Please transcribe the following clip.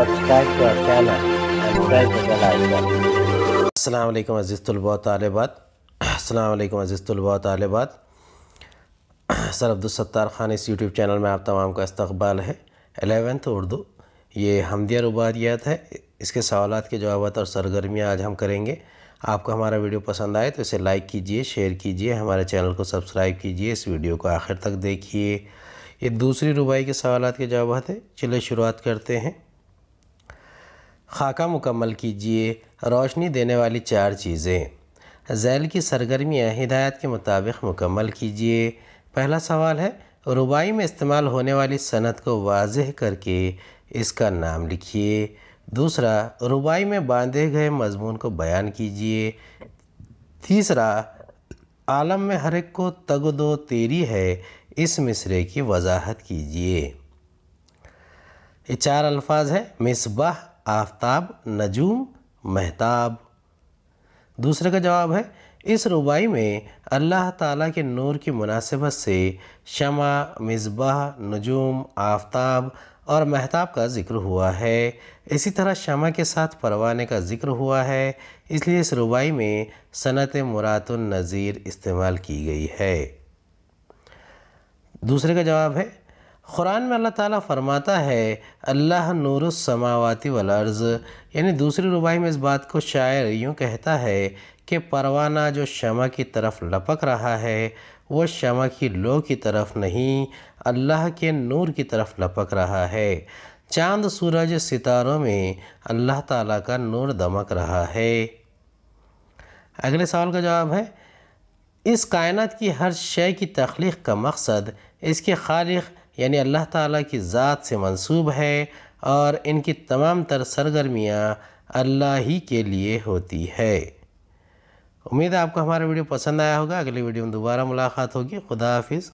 subscribe to our channel and press the bell icon. तालबात Aslam अज़ीज़ तलबा sir Abdul Sattar Khan इस YouTube channel में आप तमाम का इस्तबाल है एलेवेंथ उर्दू ये हमदिया रुबारियात है इसके सवाल के जवाब और सरगर्मियाँ आज हम करेंगे आपको हमारा वीडियो पसंद आए तो इसे लाइक कीजिए शेयर कीजिए हमारे चैनल को सब्सक्राइब कीजिए इस वीडियो को आखिर तक देखिए ये दूसरी रुबाई के सवाल के जवाब है चलिए शुरुआत करते हैं खाका मुकम्मल कीजिए रोशनी देने वाली चार चीज़ें जैल की सरगर्मियाँ हिदायत के मुताबिक मुकम्मल कीजिए पहला सवाल है रुबाई में इस्तेमाल होने वाली सनत को वाज करके इसका नाम लिखिए दूसरा रुबाई में बांधे गए मजमून को बयान कीजिए तीसरा आलम में हर एक को तग दो तेरी है इस मिसरे की वजाहत कीजिए ये चार अल्फाज हैं मिसबाह आफ्ताब नजूम महताब दूसरे का जवाब है इस रुबाई में अल्लाह ताला के नूर की मुनासिबत से शमा मिसबा नजूम आफ्ताब और महताब का ज़िक्र हुआ है इसी तरह शमा के साथ परवाने का ज़िक्र हुआ है इसलिए इस रुबाई में सनत नज़ीर इस्तेमाल की गई है दूसरे का जवाब है क़ुरान में अल्लाह ताला फ़रमाता है अल्लाह नूर समावती वलर्ज़ यानी दूसरी रुबाई में इस बात को शायर यूँ कहता है कि परवाना जो शमा की तरफ लपक रहा है वह शमा की लो की तरफ नहीं अल्लाह के नूर की तरफ लपक रहा है चांद सूरज सितारों में अल्लाह ताला का नूर दमक रहा है अगले सवाल का जवाब है इस कायनत की हर शय की तख्लीक का मकसद इसके खालिक यानी अल्लाह ताला की ज़ात से मंसूब है और इनकी तमाम तर सरगर्मियाँ अल्लाह ही के लिए होती है उम्मीद है आपको हमारा वीडियो पसंद आया होगा अगली वीडियो में दोबारा मुलाकात होगी खुदा हाफिज़